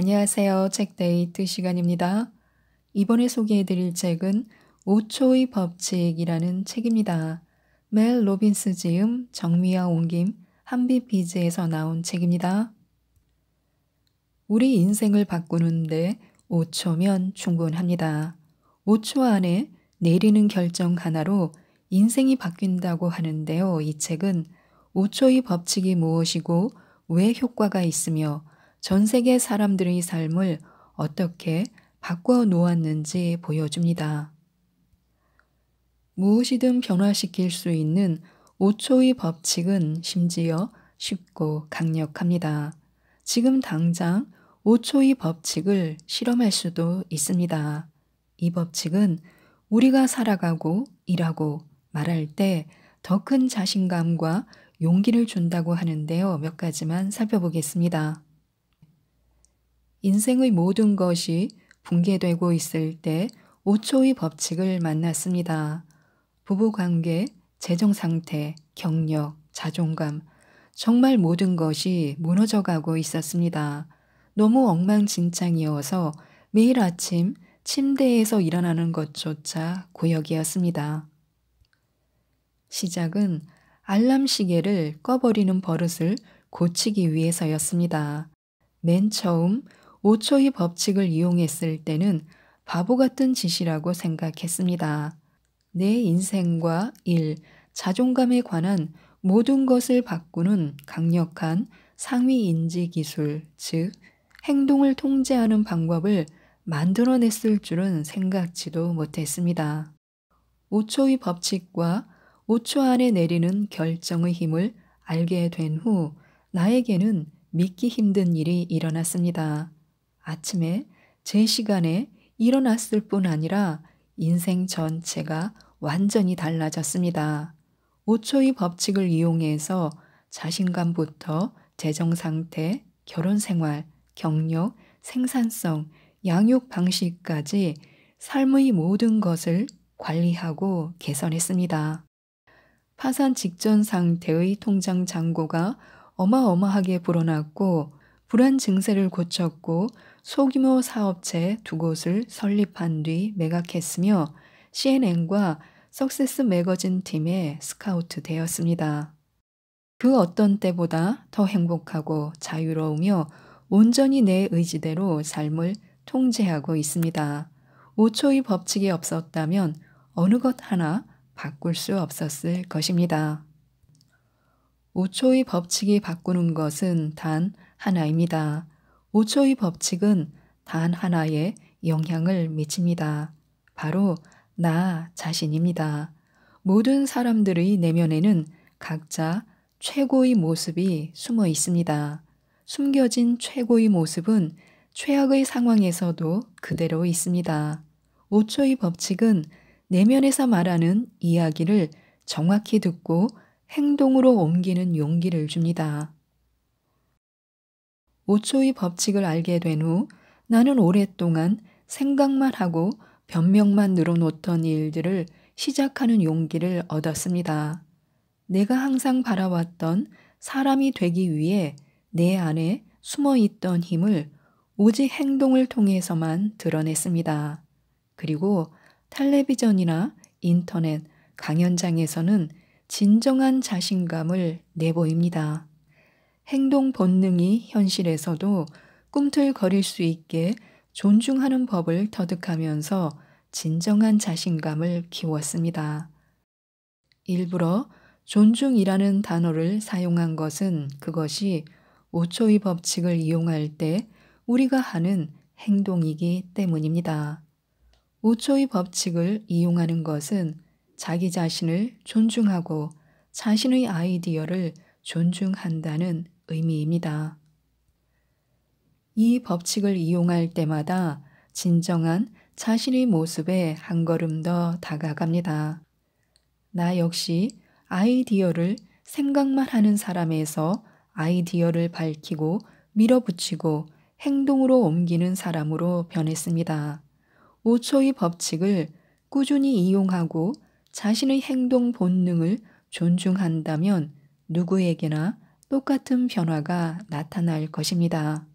안녕하세요. 책데이트 시간입니다. 이번에 소개해드릴 책은 5초의 법칙이라는 책입니다. 멜 로빈스 지음, 정미아 옹김, 한빛비즈에서 나온 책입니다. 우리 인생을 바꾸는데 5초면 충분합니다. 5초 안에 내리는 결정 하나로 인생이 바뀐다고 하는데요. 이 책은 5초의 법칙이 무엇이고 왜 효과가 있으며 전 세계 사람들의 삶을 어떻게 바꿔 놓았는지 보여줍니다. 무엇이든 변화시킬 수 있는 5초의 법칙은 심지어 쉽고 강력합니다. 지금 당장 5초의 법칙을 실험할 수도 있습니다. 이 법칙은 우리가 살아가고 일하고 말할 때 더 큰 자신감과 용기를 준다고 하는데요. 몇 가지만 살펴보겠습니다. 인생의 모든 것이 붕괴되고 있을 때 5초의 법칙을 만났습니다. 부부관계, 재정상태, 경력, 자존감, 정말 모든 것이 무너져가고 있었습니다. 너무 엉망진창이어서 매일 아침 침대에서 일어나는 것조차 구역이었습니다 시작은 알람 시계를 꺼버리는 버릇을 고치기 위해서였습니다. 맨 처음 5초의 법칙을 이용했을 때는 바보 같은 짓이라고 생각했습니다. 내 인생과 일, 자존감에 관한 모든 것을 바꾸는 강력한 상위 인지 기술, 즉, 행동을 통제하는 방법을 만들어냈을 줄은 생각지도 못했습니다. 5초의 법칙과 5초 안에 내리는 결정의 힘을 알게 된 후 나에게는 믿기 힘든 일이 일어났습니다. 아침에 제 시간에 일어났을 뿐 아니라 인생 전체가 완전히 달라졌습니다. 5초의 법칙을 이용해서 자신감부터 재정 상태, 결혼 생활, 경력, 생산성, 양육 방식까지 삶의 모든 것을 관리하고 개선했습니다. 파산 직전 상태의 통장 잔고가 어마어마하게 불어났고 불안 증세를 고쳤고 소규모 사업체 두 곳을 설립한 뒤 매각했으며 CNN과 석세스 매거진 팀에 스카우트 되었습니다. 그 어떤 때보다 더 행복하고 자유로우며 온전히 내 의지대로 삶을 통제하고 있습니다. 5초의 법칙이 없었다면 어느 것 하나 바꿀 수 없었을 것입니다. 5초의 법칙이 바꾸는 것은 단 하나입니다. 5초의 법칙은 단하나에 영향을 미칩니다. 바로 나 자신입니다. 모든 사람들의 내면에는 각자 최고의 모습이 숨어 있습니다. 숨겨진 최고의 모습은 최악의 상황에서도 그대로 있습니다. 5초의 법칙은 내면에서 말하는 이야기를 정확히 듣고 행동으로 옮기는 용기를 줍니다. 5초의 법칙을 알게 된 후 나는 오랫동안 생각만 하고 변명만 늘어놓던 일들을 시작하는 용기를 얻었습니다. 내가 항상 바라왔던 사람이 되기 위해 내 안에 숨어 있던 힘을 오직 행동을 통해서만 드러냈습니다. 그리고 텔레비전이나 인터넷, 강연장에서는 진정한 자신감을 내보입니다. 행동 본능이 현실에서도 꿈틀거릴 수 있게 존중하는 법을 터득하면서 진정한 자신감을 키웠습니다. 일부러 존중이라는 단어를 사용한 것은 그것이 5초의 법칙을 이용할 때 우리가 하는 행동이기 때문입니다. 5초의 법칙을 이용하는 것은 자기 자신을 존중하고 자신의 아이디어를 존중한다는 의미입니다. 이 법칙을 이용할 때마다 진정한 자신의 모습에 한 걸음 더 다가갑니다. 나 역시 아이디어를 생각만 하는 사람에서 아이디어를 밝히고 밀어붙이고 행동으로 옮기는 사람으로 변했습니다. 5초의 법칙을 꾸준히 이용하고 자신의 행동 본능을 존중한다면 누구에게나 똑같은 변화가 나타날 것입니다.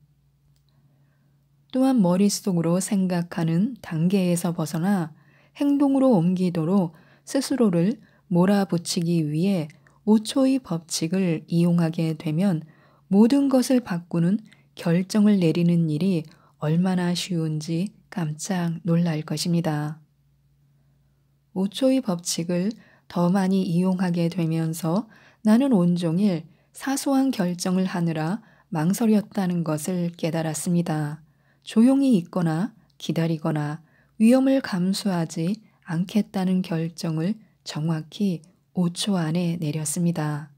또한 머릿속으로 생각하는 단계에서 벗어나 행동으로 옮기도록 스스로를 몰아붙이기 위해 5초의 법칙을 이용하게 되면 모든 것을 바꾸는 결정을 내리는 일이 얼마나 쉬운지 깜짝 놀랄 것입니다. 5초의 법칙을 더 많이 이용하게 되면서 나는 온종일 사소한 결정을 하느라 망설였다는 것을 깨달았습니다. 조용히 있거나 기다리거나 위험을 감수하지 않겠다는 결정을 정확히 5초 안에 내렸습니다.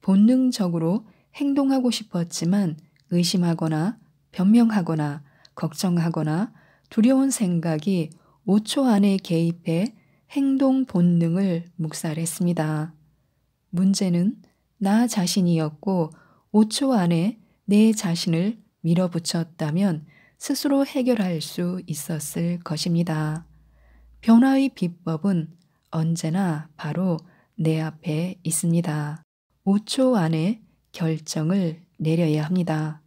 본능적으로 행동하고 싶었지만 의심하거나 변명하거나 걱정하거나 두려운 생각이 5초 안에 개입해 행동 본능을 묵살했습니다. 문제는 나 자신이었고 5초 안에 내 자신을 밀어붙였다면 스스로 해결할 수 있었을 것입니다. 변화의 비법은 언제나 바로 내 앞에 있습니다. 5초 안에 결정을 내려야 합니다.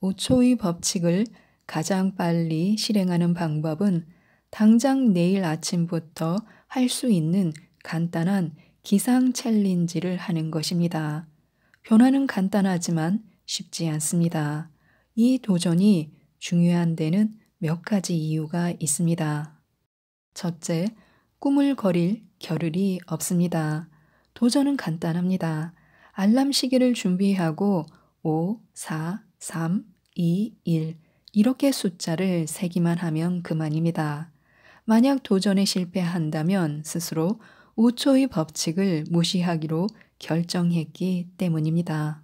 5초의 법칙을 가장 빨리 실행하는 방법은 당장 내일 아침부터 할 수 있는 간단한 기상 챌린지를 하는 것입니다. 변화는 간단하지만 쉽지 않습니다. 이 도전이 중요한 데는 몇 가지 이유가 있습니다. 첫째, 꿈을 거릴 겨를이 없습니다. 도전은 간단합니다. 알람 시계를 준비하고 5, 4, 3, 2, 1 이렇게 숫자를 세기만 하면 그만입니다. 만약 도전에 실패한다면 스스로 5초의 법칙을 무시하기로 결정했기 때문입니다.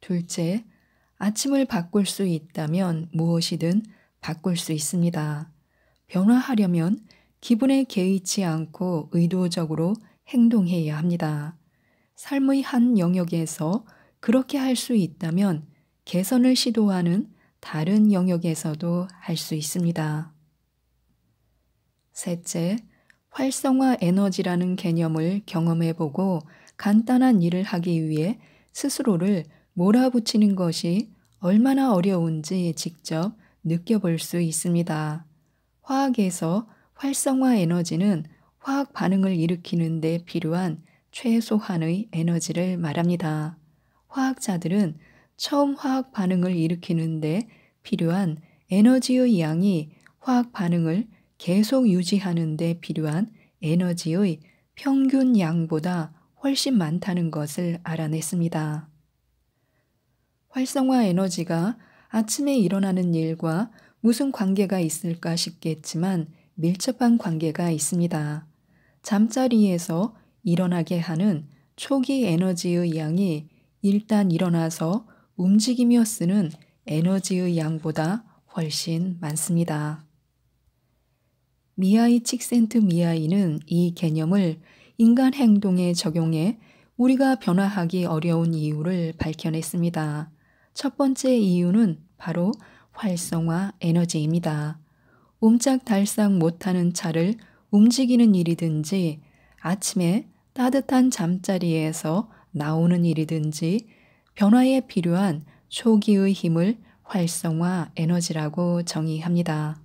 둘째, 아침을 바꿀 수 있다면 무엇이든 바꿀 수 있습니다. 변화하려면 기분에 개의치 않고 의도적으로 행동해야 합니다. 삶의 한 영역에서 그렇게 할 수 있다면 개선을 시도하는 다른 영역에서도 할 수 있습니다. 셋째, 활성화 에너지라는 개념을 경험해보고 간단한 일을 하기 위해 스스로를 몰아붙이는 것이 얼마나 어려운지 직접 느껴볼 수 있습니다. 화학에서 활성화 에너지는 화학 반응을 일으키는 데 필요한 최소한의 에너지를 말합니다. 화학자들은 처음 화학 반응을 일으키는 데 필요한 에너지의 양이 화학 반응을 계속 유지하는 데 필요한 에너지의 평균 양보다 훨씬 많다는 것을 알아냈습니다. 활성화 에너지가 아침에 일어나는 일과 무슨 관계가 있을까 싶겠지만 밀접한 관계가 있습니다. 잠자리에서 일어나게 하는 초기 에너지의 양이 일단 일어나서 움직이며 쓰는 에너지의 양보다 훨씬 많습니다. 미아이 칙센트 미아이는 이 개념을 인간 행동에 적용해 우리가 변화하기 어려운 이유를 밝혀냈습니다. 첫 번째 이유는 바로 활성화 에너지입니다. 움짝달싹 못하는 차를 움직이는 일이든지 아침에 따뜻한 잠자리에서 나오는 일이든지 변화에 필요한 초기의 힘을 활성화 에너지라고 정의합니다.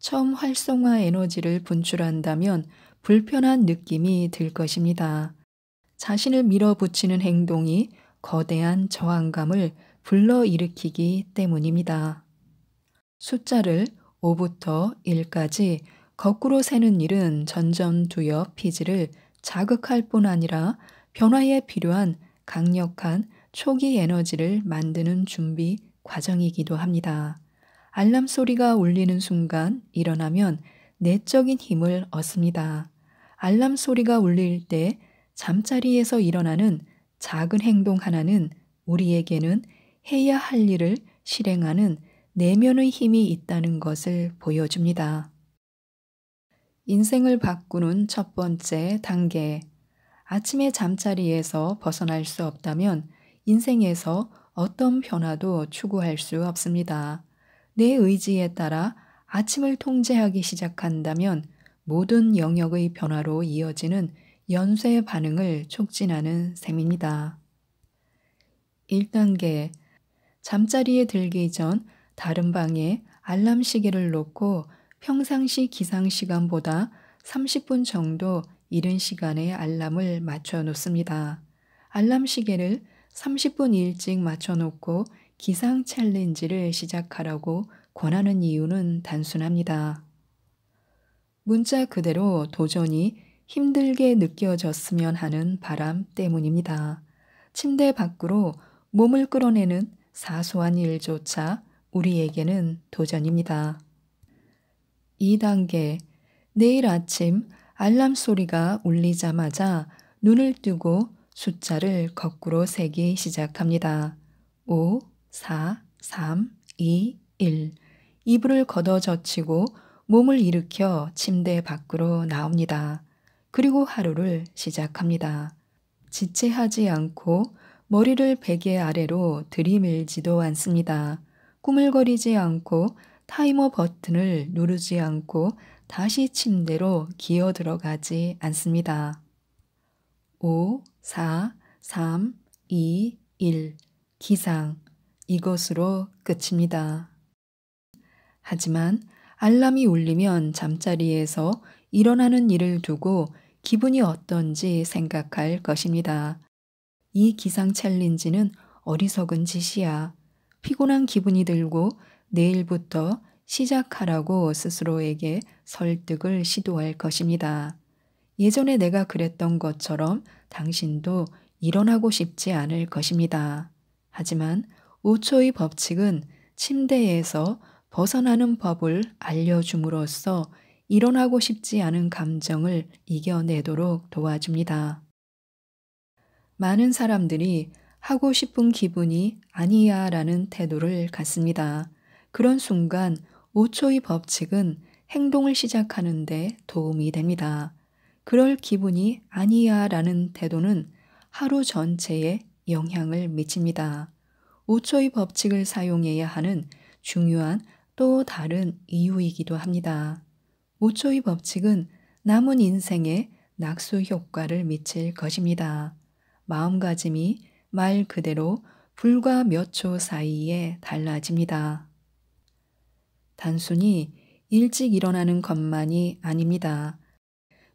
처음 활성화 에너지를 분출한다면 불편한 느낌이 들 것입니다. 자신을 밀어붙이는 행동이 거대한 저항감을 불러일으키기 때문입니다. 숫자를 5부터 1까지 거꾸로 세는 일은 전전 두여 피지를 자극할 뿐 아니라 변화에 필요한 강력한 초기 에너지를 만드는 준비 과정이기도 합니다. 알람 소리가 울리는 순간 일어나면 내적인 힘을 얻습니다. 알람 소리가 울릴 때 잠자리에서 일어나는 작은 행동 하나는 우리에게는 해야 할 일을 실행하는 내면의 힘이 있다는 것을 보여줍니다. 인생을 바꾸는 첫 번째 단계. 아침에 잠자리에서 벗어날 수 없다면 인생에서 어떤 변화도 추구할 수 없습니다. 내 의지에 따라 아침을 통제하기 시작한다면 모든 영역의 변화로 이어지는 연쇄 반응을 촉진하는 셈입니다. 1단계 잠자리에 들기 전 다른 방에 알람 시계를 놓고 평상시 기상 시간보다 30분 정도 이른 시간에 알람을 맞춰 놓습니다. 알람 시계를 30분 일찍 맞춰 놓고 기상 챌린지를 시작하라고 권하는 이유는 단순합니다. 문자 그대로 도전이 힘들게 느껴졌으면 하는 바람 때문입니다. 침대 밖으로 몸을 끌어내는 사소한 일조차 우리에게는 도전입니다. 2단계. 내일 아침 알람 소리가 울리자마자 눈을 뜨고 숫자를 거꾸로 세기 시작합니다. 5, 4, 3, 2, 1. 이불을 걷어 젖히고 몸을 일으켜 침대 밖으로 나옵니다. 그리고 하루를 시작합니다. 지체하지 않고 머리를 베개 아래로 들이밀지도 않습니다. 꾸물거리지 않고 타이머 버튼을 누르지 않고 다시 침대로 기어 들어가지 않습니다. 5, 4, 3, 2, 1. 기상. 이것으로 끝입니다. 하지만 알람이 울리면 잠자리에서 일어나는 일을 두고 기분이 어떤지 생각할 것입니다. 이 기상 챌린지는 어리석은 짓이야. 피곤한 기분이 들고 내일부터 시작하라고 스스로에게 설득을 시도할 것입니다. 예전에 내가 그랬던 것처럼 당신도 일어나고 싶지 않을 것입니다. 하지만 5초의 법칙은 침대에서 벗어나는 법을 알려줌으로써 일어나고 싶지 않은 감정을 이겨내도록 도와줍니다. 많은 사람들이 하고 싶은 기분이 아니야 라는 태도를 갖습니다. 그런 순간 5초의 법칙은 행동을 시작하는데 도움이 됩니다. 그럴 기분이 아니야 라는 태도는 하루 전체에 영향을 미칩니다. 5초의 법칙을 사용해야 하는 중요한 또 다른 이유이기도 합니다. 5초의 법칙은 남은 인생에 낙수 효과를 미칠 것입니다. 마음가짐이 말 그대로 불과 몇 초 사이에 달라집니다. 단순히 일찍 일어나는 것만이 아닙니다.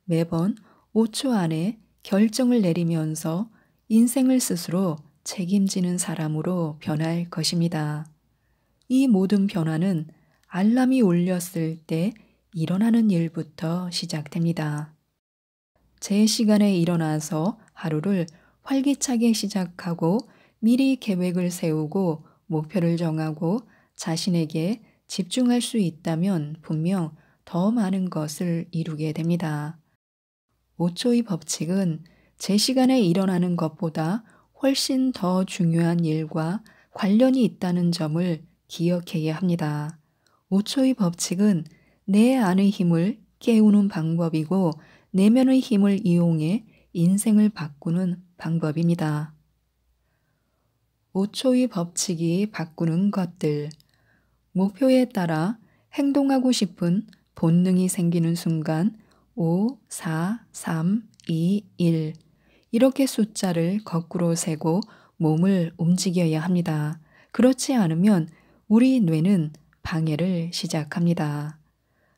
매번 5초 안에 결정을 내리면서 인생을 스스로 책임지는 사람으로 변할 것입니다. 이 모든 변화는 알람이 울렸을 때 일어나는 일부터 시작됩니다. 제 시간에 일어나서 하루를 활기차게 시작하고 미리 계획을 세우고 목표를 정하고 자신에게 집중할 수 있다면 분명 더 많은 것을 이루게 됩니다. 5초의 법칙은 제 시간에 일어나는 것보다 훨씬 더 중요한 일과 관련이 있다는 점을 기억해야 합니다. 5초의 법칙은 내 안의 힘을 깨우는 방법이고 내면의 힘을 이용해 인생을 바꾸는 방법입니다. 5초의 법칙이 바꾸는 것들. 목표에 따라 행동하고 싶은 본능이 생기는 순간 5, 4, 3, 2, 1. 이렇게 숫자를 거꾸로 세고 몸을 움직여야 합니다. 그렇지 않으면 우리 뇌는 방해를 시작합니다.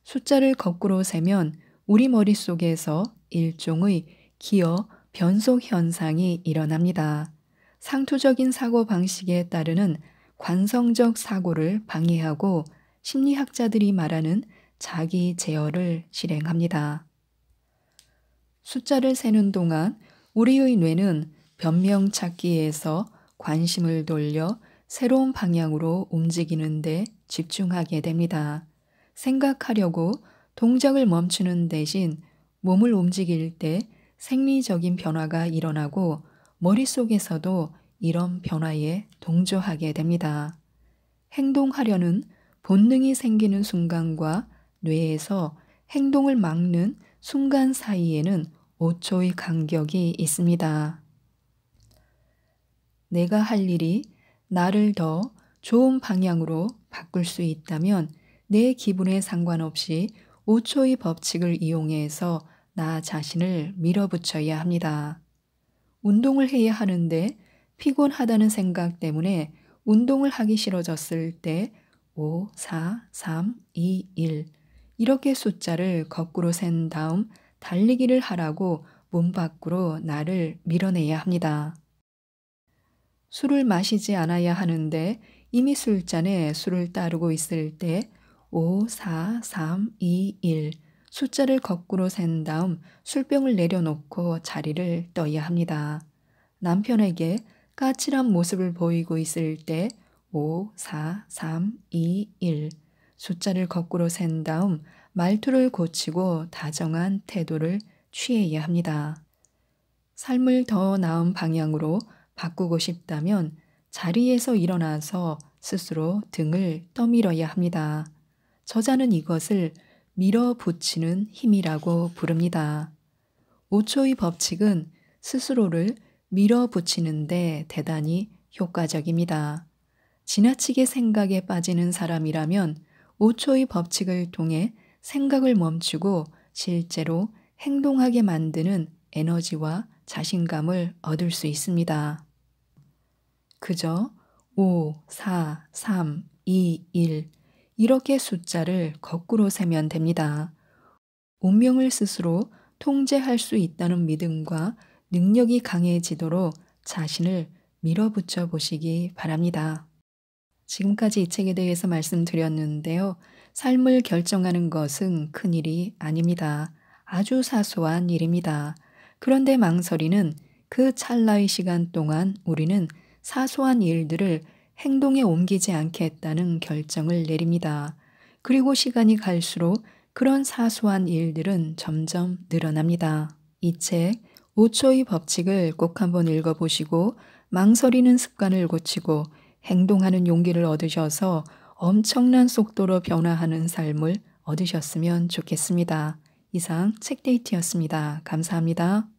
숫자를 거꾸로 세면 우리 머릿속에서 일종의 기어 변속 현상이 일어납니다. 상투적인 사고 방식에 따르는 관성적 사고를 방해하고 심리학자들이 말하는 자기 제어를 실행합니다. 숫자를 세는 동안 우리의 뇌는 변명 찾기에서 관심을 돌려 새로운 방향으로 움직이는데 집중하게 됩니다. 생각하려고 동작을 멈추는 대신 몸을 움직일 때 생리적인 변화가 일어나고 머릿속에서도 이런 변화에 동조하게 됩니다. 행동하려는 본능이 생기는 순간과 뇌에서 행동을 막는 순간 사이에는 5초의 간격이 있습니다. 내가 할 일이 나를 더 좋은 방향으로 바꿀 수 있다면 내 기분에 상관없이 5초의 법칙을 이용해서 나 자신을 밀어붙여야 합니다. 운동을 해야 하는데 피곤하다는 생각 때문에 운동을 하기 싫어졌을 때 5, 4, 3, 2, 1 이렇게 숫자를 거꾸로 센 다음 달리기를 하라고 문 밖으로 나를 밀어내야 합니다. 술을 마시지 않아야 하는데 이미 술잔에 술을 따르고 있을 때 5, 4, 3, 2, 1 숫자를 거꾸로 센 다음 술병을 내려놓고 자리를 떠야 합니다. 남편에게 까칠한 모습을 보이고 있을 때 5, 4, 3, 2, 1 숫자를 거꾸로 센 다음 말투를 고치고 다정한 태도를 취해야 합니다. 삶을 더 나은 방향으로 바꾸고 싶다면 자리에서 일어나서 스스로 등을 떠밀어야 합니다. 저자는 이것을 밀어붙이는 힘이라고 부릅니다. 5초의 법칙은 스스로를 밀어붙이는데 대단히 효과적입니다. 지나치게 생각에 빠지는 사람이라면 5초의 법칙을 통해 생각을 멈추고 실제로 행동하게 만드는 에너지와 자신감을 얻을 수 있습니다. 그저 5, 4, 3, 2, 1 이렇게 숫자를 거꾸로 세면 됩니다. 운명을 스스로 통제할 수 있다는 믿음과 능력이 강해지도록 자신을 밀어붙여 보시기 바랍니다. 지금까지 이 책에 대해서 말씀드렸는데요. 삶을 결정하는 것은 큰 일이 아닙니다. 아주 사소한 일입니다. 그런데 망설이는 그 찰나의 시간 동안 우리는 사소한 일들을 행동에 옮기지 않겠다는 결정을 내립니다. 그리고 시간이 갈수록 그런 사소한 일들은 점점 늘어납니다. 이 책 5초의 법칙을 꼭 한번 읽어보시고 망설이는 습관을 고치고 행동하는 용기를 얻으셔서 엄청난 속도로 변화하는 삶을 얻으셨으면 좋겠습니다. 이상 책데이트였습니다. 감사합니다.